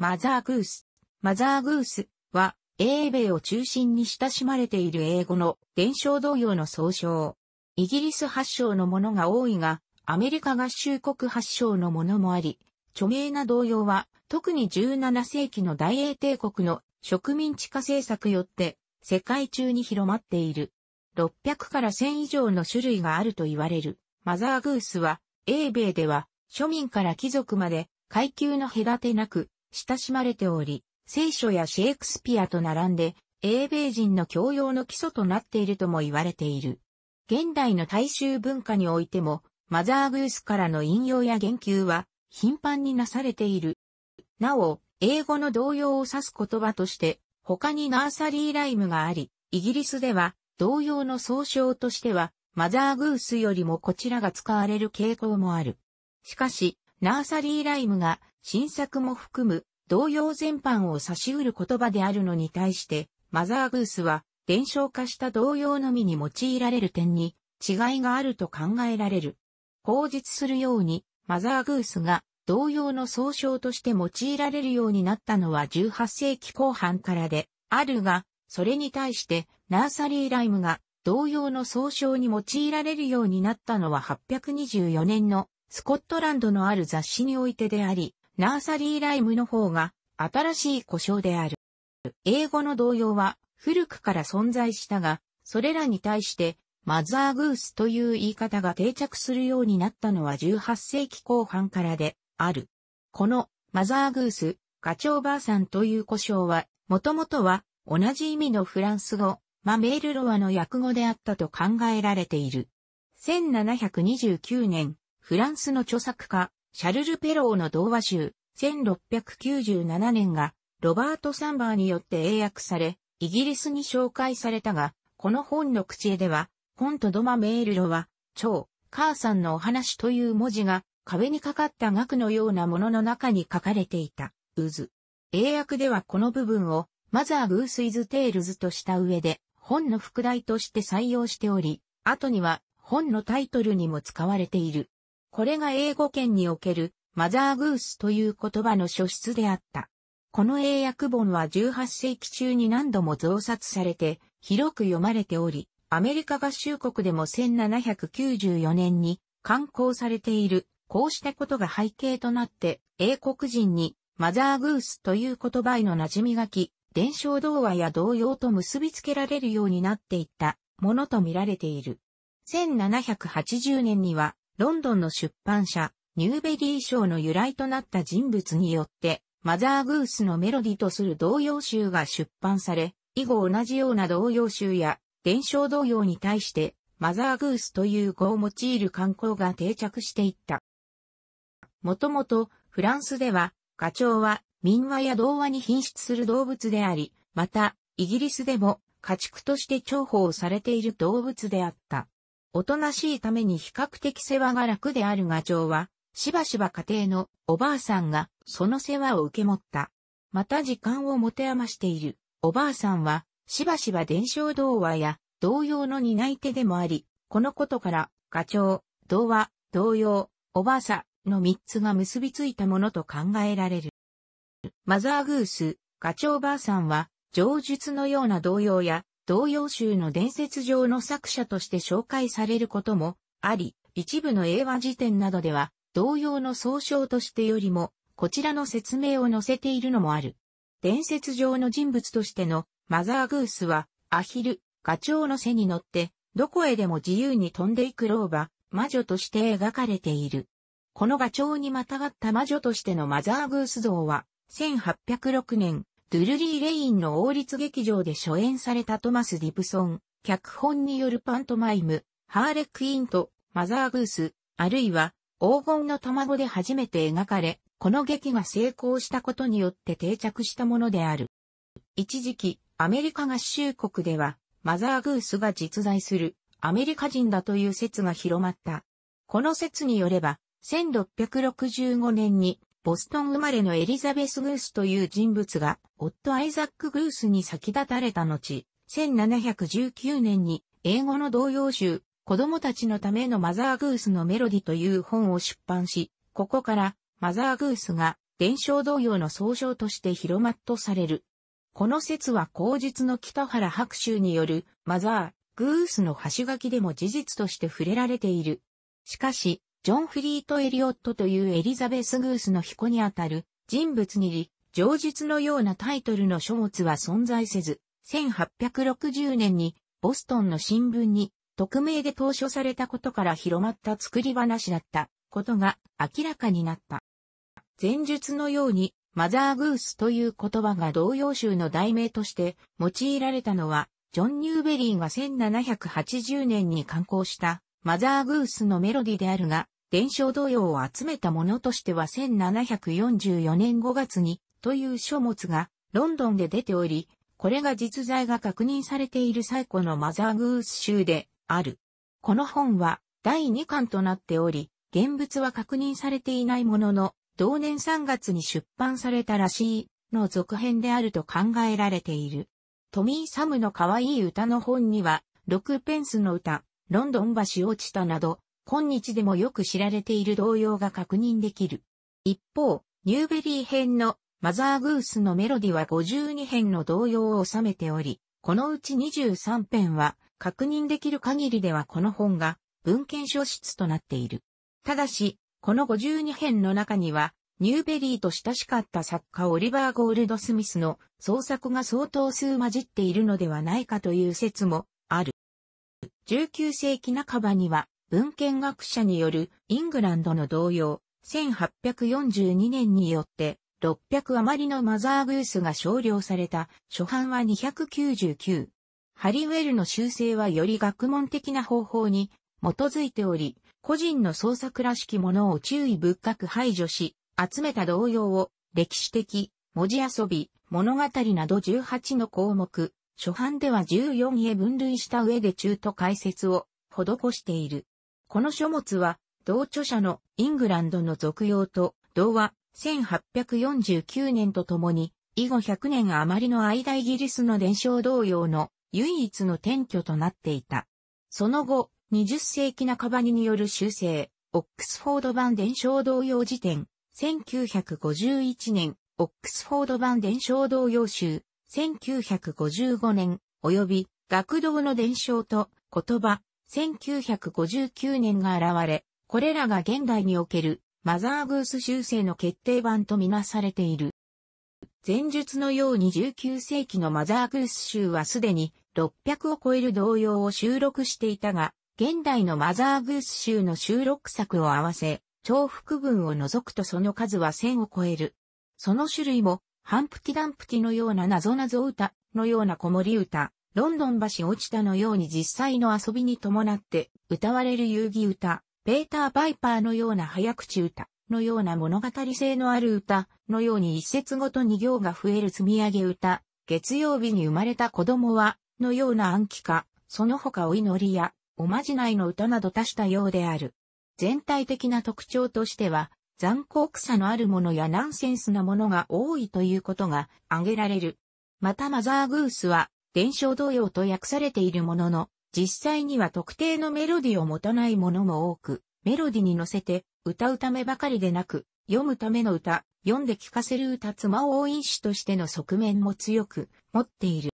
マザーグース。マザーグースは、英米を中心に親しまれている英語の伝承同様の総称。イギリス発祥のものが多いが、アメリカ合衆国発祥のものもあり、著名な同様は、特に17世紀の大英帝国の植民地化政策よって、世界中に広まっている。600から1000以上の種類があると言われる。マザーグースは、英米では、庶民から貴族まで、階級の隔てなく、親しまれており、聖書やシェイクスピアと並んで、英米人の教養の基礎となっているとも言われている。現代の大衆文化においても、マザーグースからの引用や言及は頻繁になされている。なお、英語の同様を指す言葉として、他にナーサリーライムがあり、イギリスでは同様の総称としては、マザーグースよりもこちらが使われる傾向もある。しかし、ナーサリーライムが新作も含む同様全般を差し得る言葉であるのに対して、マザーグースは伝承化した同様のみに用いられる点に違いがあると考えられる。口述するように、マザーグースが同様の総称として用いられるようになったのは18世紀後半からで、あるが、それに対してナーサリーライムが同様の総称に用いられるようになったのは824年のスコットランドのある雑誌においてであり、ナーサリーライムの方が新しい故障である。英語の動揺は古くから存在したが、それらに対してマザーグースという言い方が定着するようになったのは18世紀後半からである。このマザーグース、ガチョウばあさんという故障は、もともとは同じ意味のフランス語、マメールロアの訳語であったと考えられている。1729年、フランスの著作家、シャルル・ペローの童話集、1697年が、ロバート・サンバーによって英訳され、イギリスに紹介されたが、この本の口絵では、本とドマメールロは、超、母さんのお話という文字が、壁にかかった額のようなものの中に書かれていた、渦。英訳ではこの部分を、マザー・グース・イズ・テールズとした上で、本の副題として採用しており、後には、本のタイトルにも使われている。これが英語圏におけるマザーグースという言葉の初出であった。この英訳本は18世紀中に何度も増刷されて広く読まれており、アメリカ合衆国でも1794年に刊行されている。こうしたことが背景となって英国人にマザーグースという言葉への馴染みがき、伝承童話や童謡と結びつけられるようになっていったものとみられている。1780年にはロンドンの出版社、ニューベリー賞の由来となった人物によって、マザーグースのメロディとする童謡集が出版され、以後同じような童謡集や、伝承童謡に対して、マザーグースという語を用いる観光が定着していった。もともと、フランスでは、ガチョウは民話や童話に品質する動物であり、また、イギリスでも家畜として重宝されている動物であった。おとなしいために比較的世話が楽であるガチョウは、しばしば家庭のおばあさんがその世話を受け持った。また時間を持て余しているおばあさんは、しばしば伝承童話や同様の担い手でもあり、このことから、ガチョウ、童話、童謡、おばあさんの三つが結びついたものと考えられる。マザーグース、ガチョウばあさんは、上述のような童謡や童謡集の伝説上の作者として紹介されることもあり、一部の英和辞典などでは、童謡の総称としてよりも、こちらの説明を載せているのもある。伝説上の人物としてのマザーグースは、アヒル、ガチョウの背に乗って、どこへでも自由に飛んでいく老婆、魔女として描かれている。このガチョウにまたがった魔女としてのマザーグース像は、1806年、ドゥルリー・レインの王立劇場で初演されたトマス・ディプソン、脚本によるパントマイム、ハーレクイーンとマザー・グース、あるいは黄金の卵で初めて描かれ、この劇が成功したことによって定着したものである。一時期、アメリカ合衆国では、マザー・グースが実在するアメリカ人だという説が広まった。この説によれば、1665年にボストン生まれのエリザベス・グースという人物が、夫アイザック・グースに先立たれた後、1719年に英語の童謡集、子供たちのためのマザー・グースのメロディという本を出版し、ここからマザー・グースが伝承童謡の総称として広まっとされる。この説は口述の北原白秋によるマザー・グースの端書きでも事実として触れられている。しかし、ジョン・フリート・エリオットというエリザベス・グースの彦にあたる人物に上述のようなタイトルの書物は存在せず、1860年にボストンの新聞に匿名で投書されたことから広まった作り話だったことが明らかになった。前述のようにマザーグースという言葉が同様集の題名として用いられたのは、ジョン・ニューベリーが1780年に刊行したマザーグースのメロディであるが、伝承同謡を集めたものとしては1744年5月に、という書物が、ロンドンで出ており、これが実在が確認されている最古のマザーグース集である。この本は第2巻となっており、現物は確認されていないものの、同年3月に出版されたらしいの続編であると考えられている。トミー・サムの可愛い歌の本には、6ペンスの歌、ロンドン橋落ちたなど、今日でもよく知られている動揺が確認できる。一方、ニューベリー編のマザーグースのメロディは52編の動揺を収めており、このうち23編は確認できる限りではこの本が文献書室となっている。ただし、この52編の中には、ニューベリーと親しかった作家オリバー・ゴールド・スミスの創作が相当数混じっているのではないかという説もある。19世紀半ばには文献学者によるイングランドの同様、1842年によって600余りのマザーグースが少量された初版は299。ハリウェルの修正はより学問的な方法に基づいており、個人の創作らしきものを注意深く排除し、集めた動揺を歴史的、文字遊び、物語など18の項目、初版では14へ分類した上で中途解説を施している。この書物は、同著者のイングランドの俗用と同話1849年とともに、以後100年余りの間イギリスの伝承同様の唯一の転居となっていた。その後、20世紀半ばによる修正、オックスフォード版伝承同様辞典、1951年、オックスフォード版伝承同様集、1955年、及び、学童の伝承と言葉、1959年が現れ、これらが現代におけるマザーグース修正の決定版とみなされている。前述のように19世紀のマザーグース集はすでに600を超える童謡を収録していたが、現代のマザーグース集の収録作を合わせ、重複文を除くとその数は1000を超える。その種類もハンプティダンプティのような謎謎歌のような子守歌、ロンドン橋落ちたのように実際の遊びに伴って歌われる遊戯歌、ペーター・バイパーのような早口歌のような物語性のある歌のように一節ごとに行が増える積み上げ歌、月曜日に生まれた子供はのような暗記化、その他お祈りやおまじないの歌など多したようである。全体的な特徴としては、残酷さのあるものやナンセンスなものが多いということが挙げられる。またマザーグースは、伝承同様と訳されているものの、実際には特定のメロディを持たないものも多く、メロディに乗せて歌うためばかりでなく、読むための歌、読んで聞かせる歌妻王因子としての側面も強く持っている。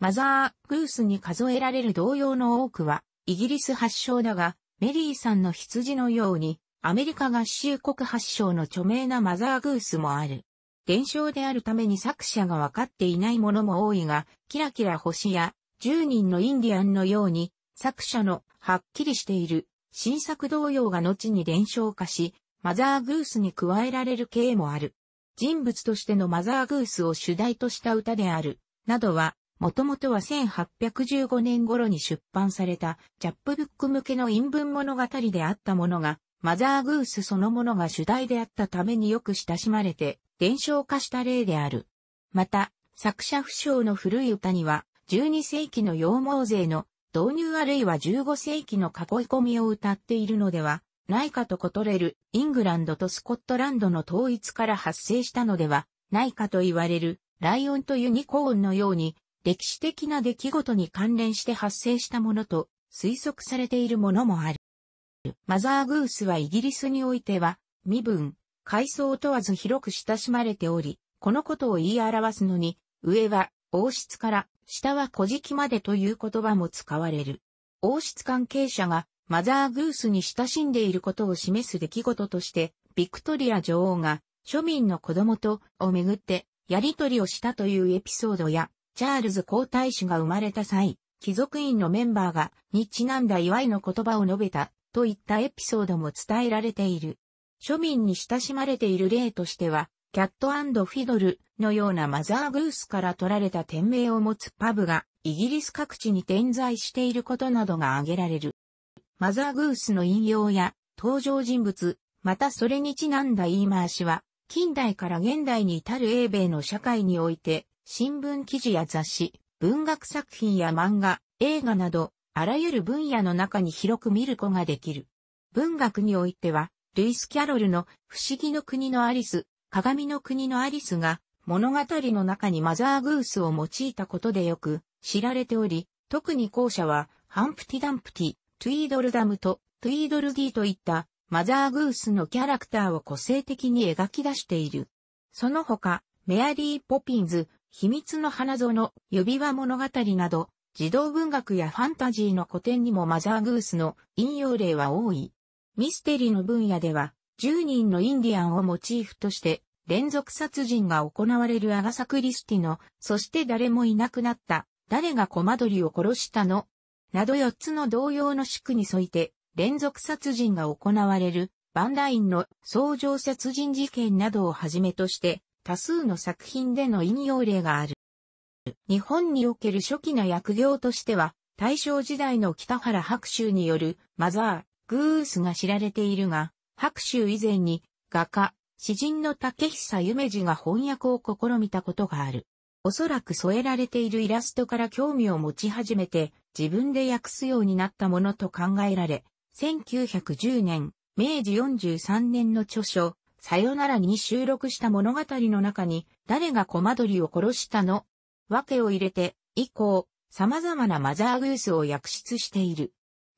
マザー・グースに数えられる同様の多くは、イギリス発祥だが、メリーさんの羊のように、アメリカ合衆国発祥の著名なマザーグースもある。伝承であるために作者が分かっていないものも多いが、キラキラ星や10人のインディアンのように、作者のはっきりしている新作同様が後に伝承化し、マザーグースに加えられる系もある。人物としてのマザーグースを主題とした歌である、などは、もともとは1815年頃に出版された、チャップブック向けの陰文物語であったものが、マザーグースそのものが主題であったためによく親しまれて、伝承化した例である。また、作者不詳の古い歌には、12世紀の羊毛税の導入あるいは15世紀の囲い込みを歌っているのでは、ないかとことれる、イングランドとスコットランドの統一から発生したのでは、ないかと言われる、ライオンとユニコーンのように、歴史的な出来事に関連して発生したものと推測されているものもある。マザーグースはイギリスにおいては、身分、階層問わず広く親しまれており、このことを言い表すのに、上は王室から下は古事記までという言葉も使われる。王室関係者がマザーグースに親しんでいることを示す出来事として、ビクトリア女王が庶民の子供とをめぐってやりとりをしたというエピソードや、チャールズ皇太子が生まれた際、貴族院のメンバーがにちなんだ祝いの言葉を述べたといったエピソードも伝えられている。庶民に親しまれている例としては、キャットフィドルのようなマザーグースから取られた店名を持つパブがイギリス各地に点在していることなどが挙げられる。マザーグースの引用や登場人物、またそれにちなんだ言い回しは、近代から現代に至る英米の社会において、新聞記事や雑誌、文学作品や漫画、映画など、あらゆる分野の中に広く見ることができる。文学においては、ルイス・キャロルの不思議の国のアリス、鏡の国のアリスが物語の中にマザーグースを用いたことでよく知られており、特に後者はハンプティ・ダンプティ、トゥイードルダムとトゥイードルディといったマザーグースのキャラクターを個性的に描き出している。その他、メアリー・ポピンズ、秘密の花園、指輪物語など、児童文学やファンタジーの古典にもマザーグースの引用例は多い。ミステリーの分野では、10人のインディアンをモチーフとして、連続殺人が行われるアガサ・クリスティの、そして誰もいなくなった、誰がコマドリを殺したのなど4つの同様の宿に沿いて、連続殺人が行われる、バンダインの相乗殺人事件などをはじめとして、多数の作品での引用例がある。日本における初期の薬業としては、大正時代の北原白秋によるマザー、グースが知られているが、白秋以前に画家、詩人の竹久夢二が翻訳を試みたことがある。おそらく添えられているイラストから興味を持ち始めて、自分で訳すようになったものと考えられ、1910年、明治43年の著書、さよならに収録した物語の中に、誰がコマドリを殺したの訳けを入れて、以降、様々なマザーグースを訳出している。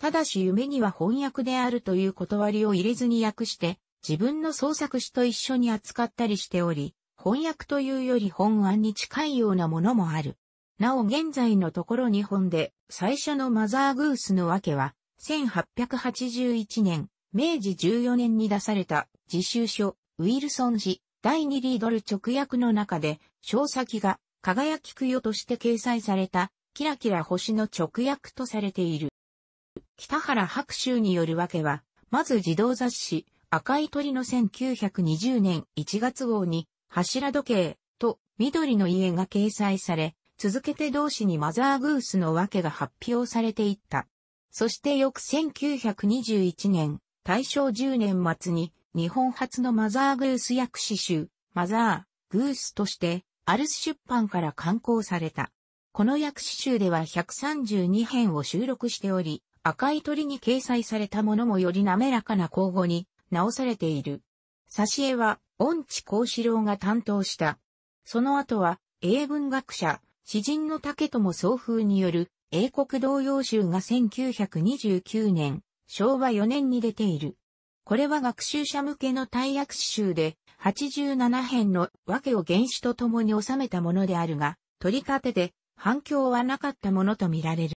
ただし夢には翻訳であるという断りを入れずに訳して、自分の創作詞と一緒に扱ったりしており、翻訳というより本案に近いようなものもある。なお現在のところ日本で最初のマザーグースの訳は、1881年、明治14年に出された自習書、ウィルソン氏、第2リードル直訳の中で、小先が輝き供養として掲載された、キラキラ星の直訳とされている。北原白秋によるわけは、まず児童雑誌、赤い鳥の1920年1月号に、柱時計と緑の家が掲載され、続けて同誌にマザーグースの訳が発表されていった。そして翌1921年、大正10年末に、日本初のマザーグース訳詩集、マザー、グースとして、アルス出版から刊行された。この訳詞集では132編を収録しており、赤い鳥に掲載されたものもより滑らかな口語に直されている。挿絵は、恩地幸四郎が担当した。その後は、英文学者、詩人の竹友総風による、英国童謡集が1929年、昭和4年に出ている。これは学習者向けの大訳詞集で、87編の訳を原始と共に収めたものであるが、取り立てで反響はなかったものとみられる。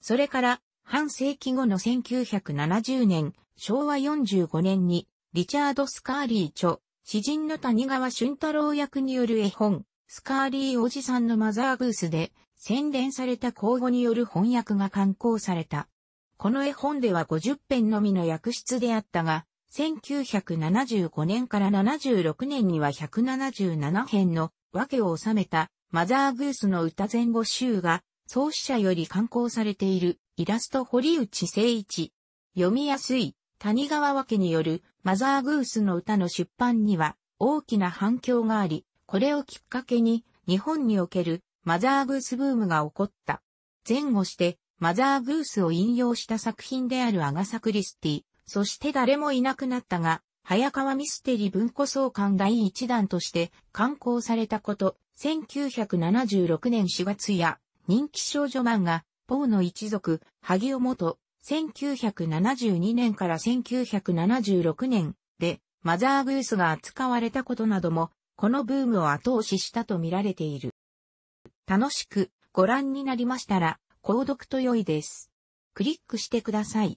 それから、半世紀後の1970年、昭和45年に、リチャード・スカーリー著、詩人の谷川俊太郎役による絵本、スカーリーおじさんのマザーグースで、洗練された口語による翻訳が刊行された。この絵本では50編のみの訳出であったが、1975年から76年には177編の和を収めたマザーグースの歌前後集が創始者より刊行されているイラスト堀内誠一。読みやすい谷川和によるマザーグースの歌の出版には大きな反響があり、これをきっかけに日本におけるマザーグースブームが起こった。前後してマザーグースを引用した作品であるアガサ・クリスティ、そして誰もいなくなったが、早川ミステリー文庫総監第一弾として刊行されたこと、1976年4月や人気少女漫画、ポーの一族、萩尾元、1972年から1976年で、マザーグースが扱われたことなども、このブームを後押ししたと見られている。楽しくご覧になりましたら、購読と良いです。クリックしてください。